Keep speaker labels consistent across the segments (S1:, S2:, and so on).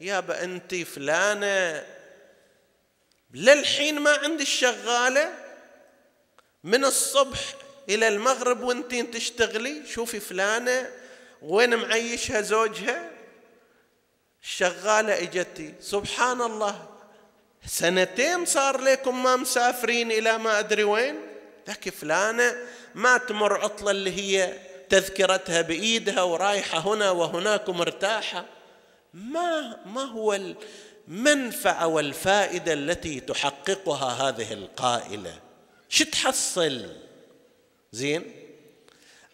S1: يابا أنت فلانة للحين ما عندي الشغالة من الصبح إلى المغرب وانتي تشتغلي شوفي فلانة وين معيشها زوجها الشغالة إجتي سبحان الله سنتين صار لكم ما مسافرين إلى ما أدري وين لك فلانة ما تمر عطلة اللي هي تذكرتها بإيدها ورايحة هنا وهناك مرتاحة ما ما هو المنفعه والفائده التي تحققها هذه القائله شو تحصل زين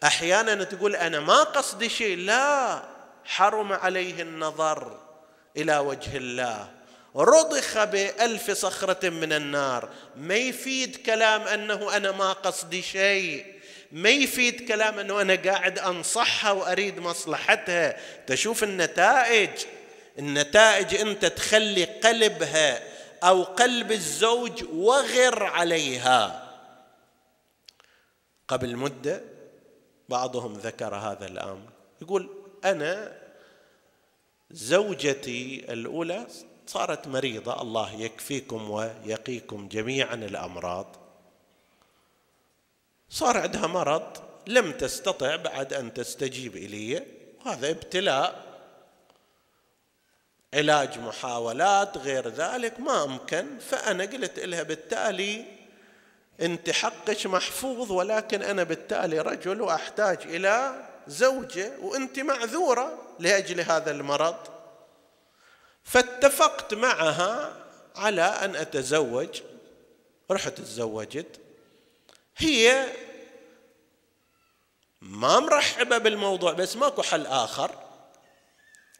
S1: احيانا تقول انا ما قصدي شيء لا حرم عليه النظر الى وجه الله رضخ بألف صخرة من النار ما يفيد كلام أنه أنا ما قصدي شيء ما يفيد كلام انه انا قاعد انصحها واريد مصلحتها تشوف النتائج النتائج انت تخلي قلبها او قلب الزوج وغر عليها قبل مده بعضهم ذكر هذا الامر يقول انا زوجتي الاولى صارت مريضه الله يكفيكم ويقيكم جميعا الامراض صار عندها مرض لم تستطع بعد أن تستجيب إليه وهذا ابتلاء علاج محاولات غير ذلك ما أمكن فأنا قلت لها بالتالي أنت حقك محفوظ ولكن أنا بالتالي رجل وأحتاج إلى زوجة وأنت معذورة لأجل هذا المرض فاتفقت معها على أن أتزوج رحت تزوجت هي ما مرحبة بالموضوع بس ماكو حل آخر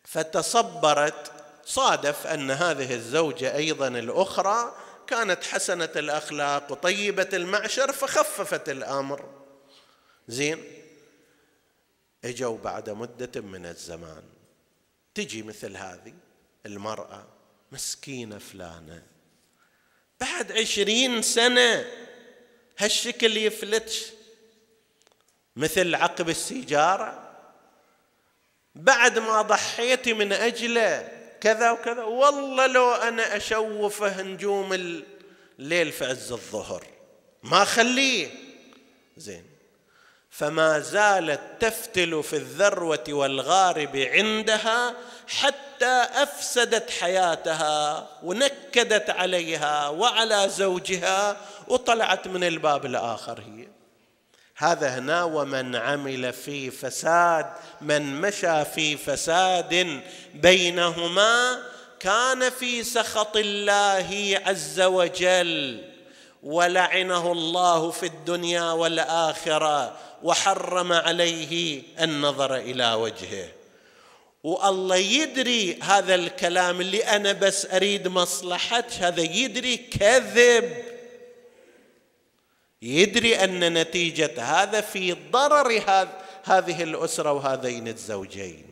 S1: فتصبرت صادف أن هذه الزوجة أيضا الأخرى كانت حسنة الأخلاق وطيبة المعشر فخففت الأمر زين اجوا بعد مدة من الزمان تجي مثل هذه المرأة مسكينة فلانة بعد عشرين سنة هالشكل يفلتش مثل عقب السيجارة بعد ما ضحيتي من أجله كذا وكذا والله لو أنا أشوفه نجوم الليل في عز الظهر ما أخليه زين فما زالت تفتل في الذروة والغارب عندها حتى أفسدت حياتها ونكدت عليها وعلى زوجها وطلعت من الباب الآخر هي هذا هنا ومن عمل في فساد من مشى في فساد بينهما كان في سخط الله عز وجل ولعنه الله في الدنيا والاخره وحرم عليه النظر الى وجهه والله يدري هذا الكلام اللي انا بس اريد مصلحتك هذا يدري كذب يدري ان نتيجه هذا في ضرر هذه الاسره وهذين الزوجين